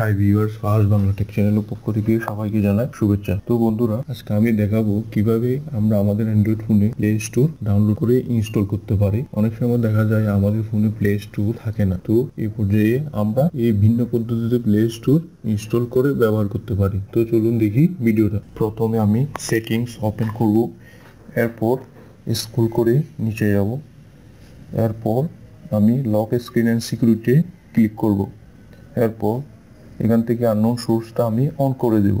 high viewers ফার্স Bangla tech channel পক্ষ থেকে সবাইকে জানাই শুভেচ্ছা তো বন্ধুরা আজকে আমি দেখাবো কিভাবে আমরা আমাদের অ্যান্ড্রয়েড ফোনে প্লে স্টোর ডাউনলোড করে ইনস্টল করতে পারি অনেক সময় দেখা যায় আমাদের ফোনে প্লে স্টোর থাকে না তো এই পর্যায়ে আমরা এই ভিন্ন পদ্ধতিতে প্লে স্টোর ইনস্টল করে ব্যবহার করতে পারি তো চলুন দেখি ভিডিওটা প্রথমে আমি সেটিংস ওপেন করব এরপর স্কুল করে নিচে যাব এরপর আমি lock screen and security click করব এরপর এখান থেকে আননোন সোর্সটা আমি অন করে দেব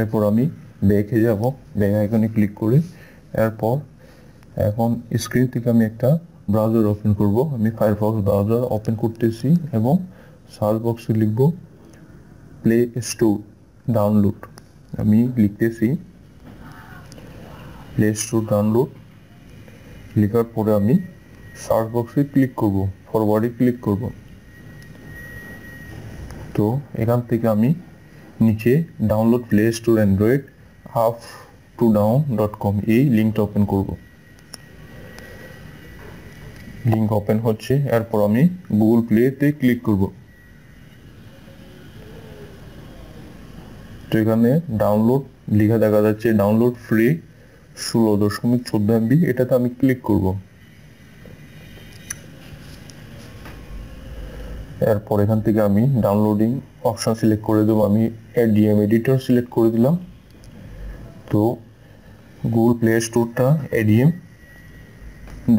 এরপর আমি ব্যাকে যাব ব্যাক আইকনে ক্লিক করে এরপর এখন স্ক্রিন থেকে আমি একটা ব্রাউজার ওপেন করব আমি ফায়ারফক্স ব্রাউজার ওপেন করতেছি এবং সার্চ বক্সে লিখব প্লে স্টোর ডাউনলোড আমি লিখতেছি প্লে স্টোর ডাউনলোড লেখার পরে আমি সার্চ বক্সে ক্লিক করব ফরওয়ার্ডে ক্লিক করব তো এখান থেকে আমি নিচে download Play Store Android half to down dot com এই লিঙ্কটা ওপেন করব লিঙ্ক ওপেন হচ্ছে এরপর আমি গুগল প্লেতে ক্লিক করব তো এখানে ডাউনলোড লেখা দেখা যাচ্ছে ডাউনলোড ফ্রি ষোলো দশমিক চোদ্দো এমবি এটাতে আমি ক্লিক করবো এরপর এখান থেকে আমি ডাউনলোডিং অপশন সিলেক্ট করে দেবো আমি এডিএম এডিটর সিলেক্ট করে দিলাম তো গুগল প্লে স্টোরটা এডিএম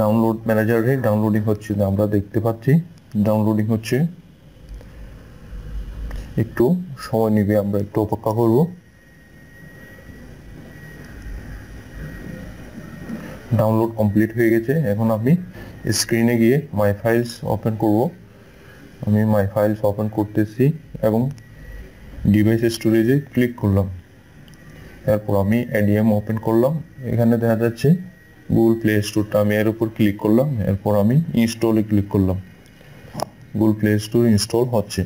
ডাউনলোড ম্যানেজারে ডাউনলোডিং হচ্ছে আমরা দেখতে পাচ্ছি ডাউনলোডিং হচ্ছে একটু সময় নিবে আমরা একটু অপেক্ষা করব ডাউনলোড কমপ্লিট হয়ে গেছে এখন আমি স্ক্রিনে গিয়ে মাই ফাইলস ওপেন করবো আমি মাই ফাইলস ওপেন করতেছি এবং ডিভাইস স্টোরেজে ক্লিক করলাম তারপর আমি এডিএম ওপেন করলাম এখানে দেখা যাচ্ছে গুগল প্লে স্টোরটা আমি এর উপর ক্লিক করলাম এরপর আমি ইনস্টলে ক্লিক করলাম গুগল প্লে স্টোর ইনস্টল হচ্ছে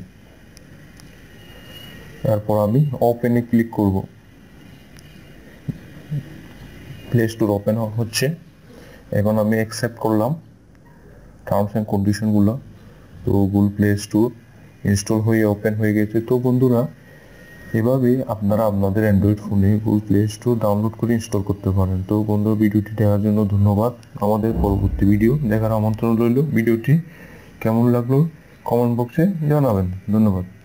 তারপর আমি ওপেনে ক্লিক করব প্লে স্টোর ওপেন হচ্ছে এখন আমি অ্যাকসেপ্ট করলাম টার্মস অ্যান্ড কন্ডিশনগুলো তো গুগল প্লে স্টোর ইনস্টল হয়ে ওপেন হয়ে গেছে তো বন্ধুরা এভাবে আপনারা আপনাদের অ্যান্ড্রয়েড ফোনে গুগল প্লে স্টোর ডাউনলোড করে ইনস্টল করতে পারেন তো বন্ধুরা ভিডিওটি দেখার জন্য ধন্যবাদ আমাদের পরবর্তী ভিডিও দেখার আমন্ত্রণ রইল ভিডিওটি কেমন লাগলো কমেন্ট বক্সে জানাবেন ধন্যবাদ